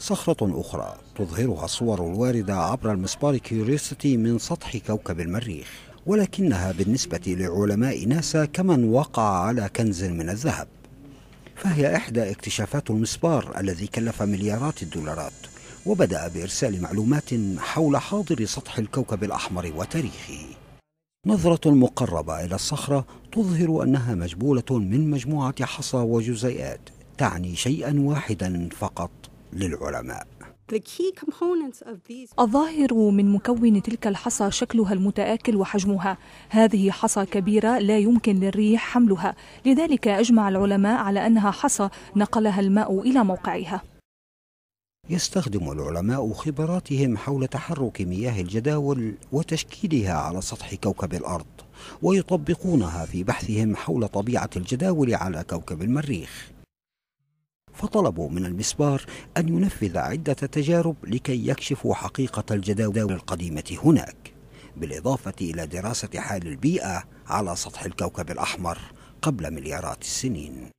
صخرة أخرى تظهرها الصور الواردة عبر المسبار كيوريستي من سطح كوكب المريخ ولكنها بالنسبة لعلماء ناسا كمن وقع على كنز من الذهب فهي إحدى اكتشافات المسبار الذي كلف مليارات الدولارات وبدأ بإرسال معلومات حول حاضر سطح الكوكب الأحمر وتاريخه نظرة مقربة إلى الصخرة تظهر أنها مجبولة من مجموعة حصى وجزيئات تعني شيئا واحدا فقط للعلماء الظاهر من مكون تلك الحصى شكلها المتآكل وحجمها هذه حصى كبيرة لا يمكن للريح حملها لذلك أجمع العلماء على أنها حصى نقلها الماء إلى موقعها يستخدم العلماء خبراتهم حول تحرك مياه الجداول وتشكيلها على سطح كوكب الأرض ويطبقونها في بحثهم حول طبيعة الجداول على كوكب المريخ فطلبوا من المسبار أن ينفذ عدة تجارب لكي يكشفوا حقيقة الجداول القديمة هناك بالإضافة إلى دراسة حال البيئة على سطح الكوكب الأحمر قبل مليارات السنين